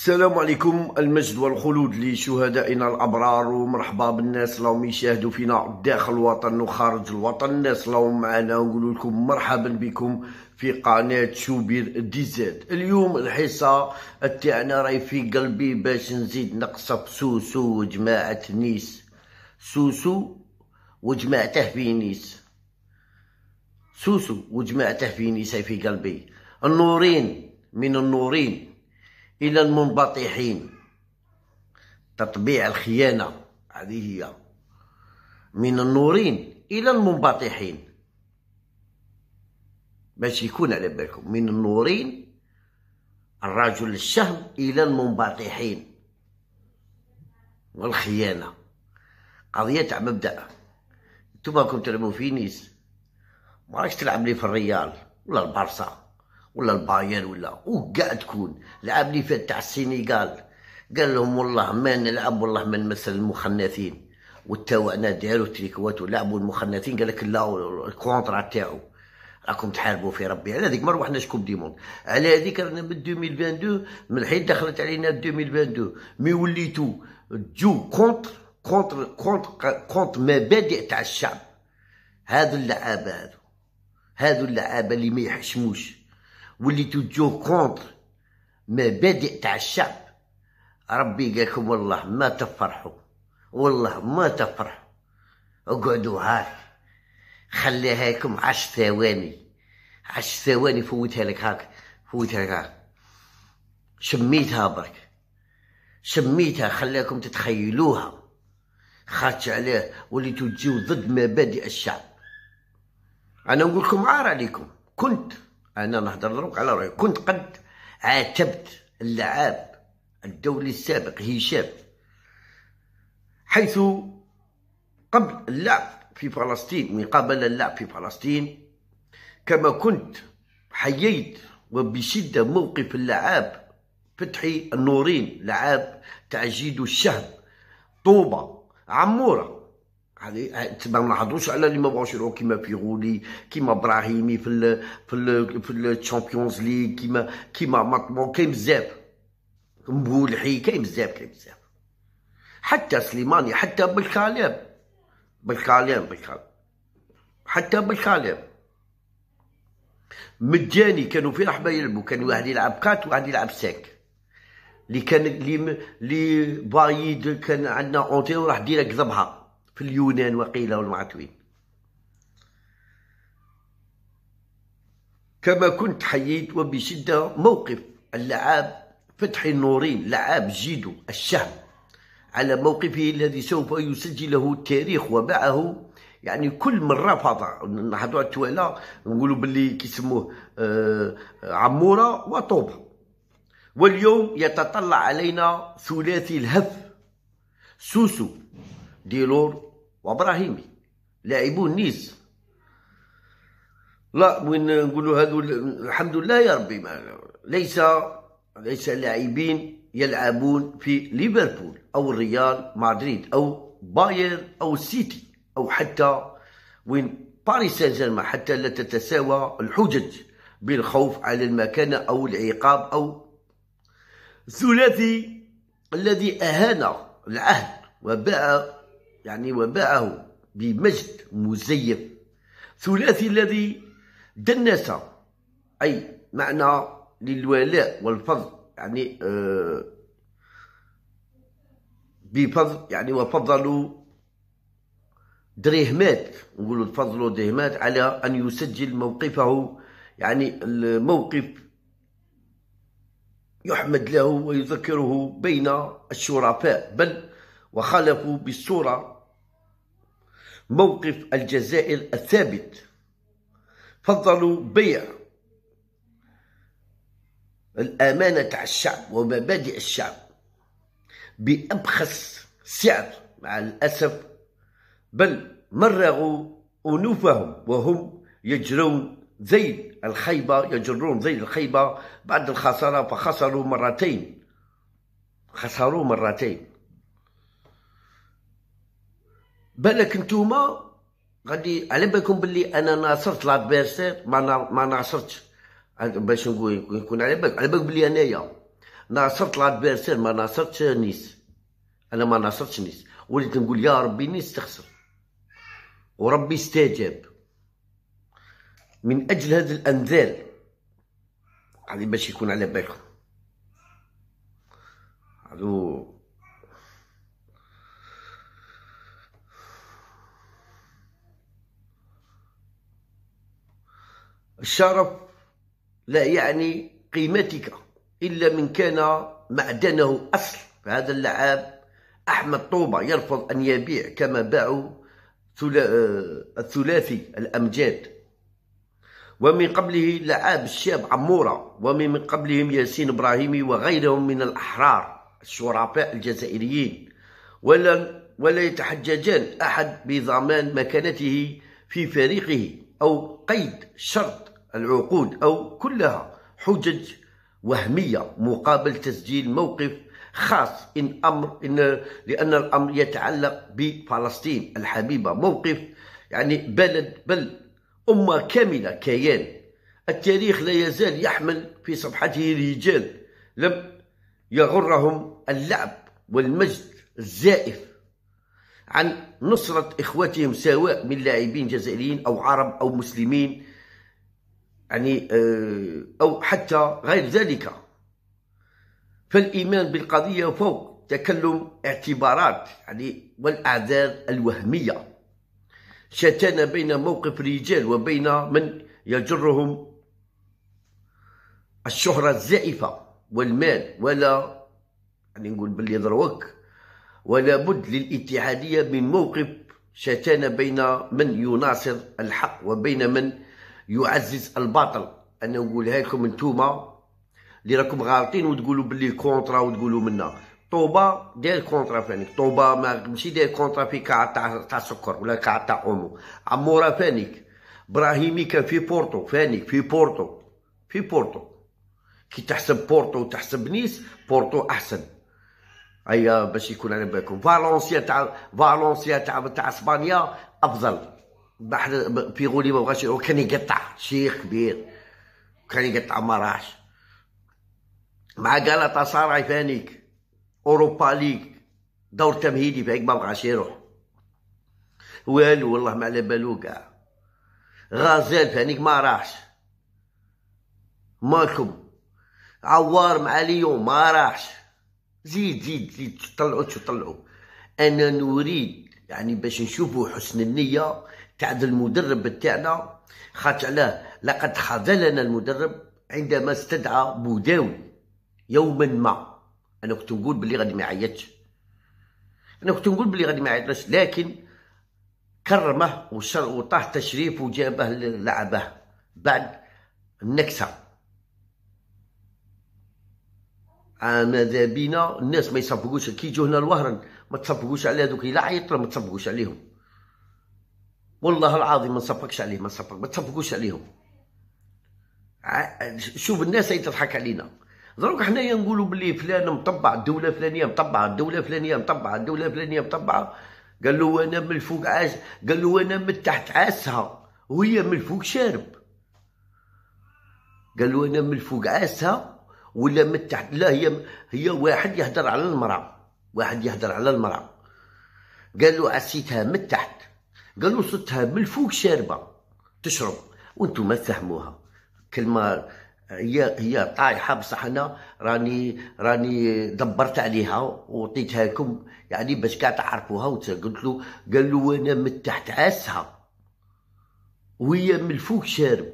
السلام عليكم المجد والخلود لشهدائنا الابرار ومرحبا بالناس اللي راهم يشاهدوا فينا داخل الوطن وخارج الوطن الناس اللي راهم معنا نقول لكم مرحبا بكم في قناه شوبير دي زاد اليوم الحصه تاعنا راهي في قلبي باش نزيد نقصف سوسو وجماعه نيس سوسو وجماعته في نيس سوسو وجماعته في نيس في قلبي النورين من النورين إلى المنبطحين تطبيع الخيانة هذه هي من النورين إلى المنبطحين باش يكون على بالكم من النورين الرجل الشهم إلى المنبطحين والخيانة قضية تاع مبدأ انتوما راكم تلعبوا في نيس ما راكش تلعب لي في الريال ولا البارسا ولا البايرن ولا وكاع تكون لعب اللي فات تاع السينيغال قال لهم والله ما نلعب والله ما نمثل المخنثين وتاوعنا ديالو تريكوات ولعبوا المخنثين قال لك لا الكونترا تاعو راكم تحاربوا في ربي على هذيك ما روحنا شكون ديمون على هذيك رانا من 2022 من حين دخلت علينا 2022 مي وليتو تجو كونتر كونتر كونتر كونتر مبادئ تاع الشعب هذو اللعابه هذو هذو اللعابه اللي ما يحشموش وليتو تجو كونتر مبادئ تاع الشعب ربي قالكم والله ما تفرحوا والله ما تفرحوا اقعدوا هاك خليها لكم عشر ثواني عشر ثواني فوتها لك هاك فوتها لك هاك شميتها برك شميتها خلاكم تتخيلوها خاتش عليه وليتو تجيو ضد مبادئ الشعب انا نقولكم عار عليكم كنت انا نهضر دروك على روحي كنت قد عاتبت اللعاب الدولي السابق هشام حيث قبل اللعب في فلسطين من قبل اللعب في فلسطين كما كنت حييت وبشدة موقف اللعاب فتحي النورين لعاب تعجيد الشهب طوبة عمورة علي ما نهضروش على اللي ما بغاوش يروحوا كيما بيغولي كيما ابراهيمي في الـ في الـ في الشامبيونز ليغ كيما كيما مطمون كاين بزاف مبولحي كاين بزاف كاين بزاف حتى سليماني حتى بالكلام بالكلام بالكلام حتى بالكلام مجاني كانوا في رحبه يلعبوا كان واحد يلعب كات وواحد يلعب ساك اللي كان اللي بايد كان عندنا اونتي وراح ديرها كذبها في اليونان وقيل والمعتوين كما كنت حييت وبشدة موقف اللعاب فتح النورين لعاب جيدو الشهم على موقفه الذي سوف يسجله التاريخ ومعه يعني كل من رفض على التوالا نقولوا باللي كيسموه آه، عموره وطوبه واليوم يتطلع علينا ثلاثي الهف سوسو ديلور وابراهيمي لاعبون نيس لا وين نقولوا هذو الحمد لله يا ربي ما ليس ليس لاعبين يلعبون في ليفربول او ريال مدريد او باير او سيتي او حتى وين باريس سان جيرمان حتى لا تتساوى الحجج بالخوف على المكانه او العقاب او الثلاثي الذي اهان العهد وباع يعني وباعه بمجد مزيف ثلاثي الذي دنس أي معنى للولاء والفضل يعني آه بفضل يعني وفضلوا دريهمات نقولوا فضلوا درهمات على أن يسجل موقفه يعني الموقف يحمد له ويذكره بين الشرفاء بل وخالفوا بالصورة موقف الجزائر الثابت فضلوا بيع الأمانة تاع الشعب ومبادئ الشعب بأبخس سعر مع الأسف بل مرغوا أنوفهم وهم يجرون ذيل الخيبة يجرون ذيل الخيبة بعد الخسارة فخسروا مرتين خسروا مرتين بالك نتوما غادي على بالكم بلي انا ناصرت لادفيرسير ما نا... ما ناصرتش باش نقول يكون على بالك على بالك بلي انايا ناصرت لادفيرسير ما ناصرتش نيس انا ما ناصرتش نيس وليت نقول يا ربي نيس تخسر وربي استجاب من اجل هذا الانذار غادي باش يكون على بالكم هادو الشرف لا يعني قيمتك إلا من كان معدنه أصل هذا اللعاب أحمد طوبة يرفض أن يبيع كما باعوا آه، الثلاثي الأمجاد ومن قبله لعاب الشاب عمورة ومن قبلهم ياسين إبراهيمي وغيرهم من الأحرار الشرفاء الجزائريين ولا ولا يتحججان أحد بضمان مكانته في فريقه أو قيد شرط العقود أو كلها حجج وهمية مقابل تسجيل موقف خاص إن أمر إن لأن الأمر يتعلق بفلسطين الحبيبة موقف يعني بلد بل أمة كاملة كيان التاريخ لا يزال يحمل في صفحته رجال لم يغرهم اللعب والمجد الزائف عن نصرة إخوتهم سواء من لاعبين جزائريين أو عرب أو مسلمين يعني آه، أو حتى غير ذلك فالإيمان بالقضية فوق تكلم اعتبارات يعني والأعذار الوهمية شتان بين موقف الرجال وبين من يجرهم الشهرة الزائفة والمال ولا يعني نقول باللي يضروك ولا بد للاتحادية من موقف شتان بين من يناصر الحق وبين من يعزز الباطل انا نقولها لكم نتوما اللي راكم غالطين وتقولوا باللي كونترا وتقولوا منا طوبة داير كونترا فانيك طوبة ما ماشي داير كونترا في كاع تاع تاع سكر ولا كاع تاع اومو عمورا فانيك ابراهيمي كان في بورتو فانيك في بورتو في بورتو كي تحسب بورتو وتحسب نيس بورتو احسن هيا باش يكون على بالكم فالونسيا تاع فالونسيا تاع تاع اسبانيا افضل بحر بيغولي ما بغاش وكان يقطع شيخ كبير كان يقطع ما راحش مع قالت صارعي فانيك اوروبا ليك دور تمهيدي فيك ما بغاش يروح والو والله ما على بالو كاع غزال فانيك ما راحش مالكم عوار مع اليوم ما راحش زيد زيد زيد تطلعوا تطلعوا انا نريد يعني باش نشوفوا حسن النيه تاع المدرب تاعنا خاطر علاه لقد خذلنا المدرب عندما استدعى بوداوي يوما ما انا كنت نقول بلي غادي ما يعيطش انا كنت نقول بلي غادي ما يعيطش لكن كرمه وشر وطاه تشريف وجابه للعبه بعد النكسه ماذا بينا الناس ما يصفقوش كي يجوا هنا الوهرن ما تصفقوش على هذوك لا عيط ما تصفقوش عليهم والله العظيم ما نصفقش عليه ما نصفق ما تصفقوش عليهم شوف الناس هي تضحك علينا دروك حنايا نقولوا بلي فلان مطبع الدوله الفلانيه مطبع الدوله الفلانيه مطبع الدوله الفلانيه مطبعه قال له انا من الفوق عاش قال له انا من تحت عاسها وهي من الفوق شارب قال له انا من الفوق عاسها ولا من تحت لا هي هي واحد يهدر على المراه واحد يهدر على المراه قال له عسيتها من تحت قالوا صوتها من الفوق شاربه تشرب وانتم تفهموها كلمه هي هي طايحه بصح انا راني راني دبرت عليها وعطيتها لكم يعني باش كاع تعرفوها قلت له قال له انا من تحت عاسها وهي من الفوق شارب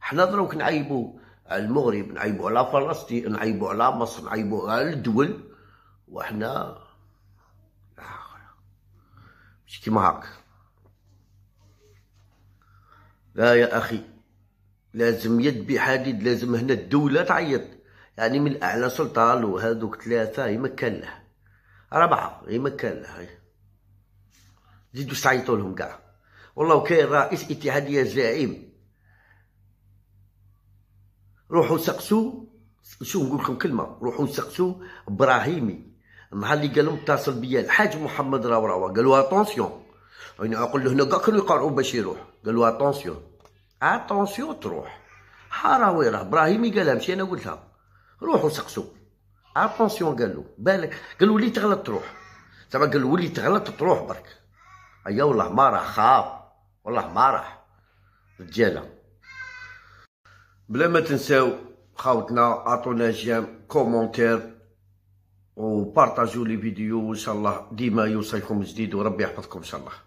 حنا دروك نعيبو على المغرب نعيبو على فلسطين نعيبو على مصر نعيبو على الدول وحنا مش كيما هاك لا يا اخي لازم يد بحديد لازم هنا الدوله تعيط يعني من اعلى سلطه له هذوك ثلاثه يمكن له ربعه يمكن له زيدوا تعيطوا لهم كاع والله كاين رئيس اتحاديه زعيم روحوا سقسوا شو نقول لكم كلمه روحوا سقسوا ابراهيمي النهار اللي قالوا اتصل بيا الحاج محمد راوراوا قالوا اتونسيون يعني اقول له هنا كاع كانوا يقرعوا باش يروح قال له اتونسيون اتونسيون تروح حراوي راه ابراهيمي قالها ماشي انا قلتها روحوا سقسوا اتونسيون قال له بالك قال له ولي تغلط تروح زعما قال له ولي تغلط تروح برك ايا أيوة، والله ما راح خاف والله ما راح رجاله بلا ما تنساو خاوتنا عطونا جيم كومونتير وبارطاجيو لي فيديو ان شاء الله ديما يوصلكم جديد وربي يحفظكم ان شاء الله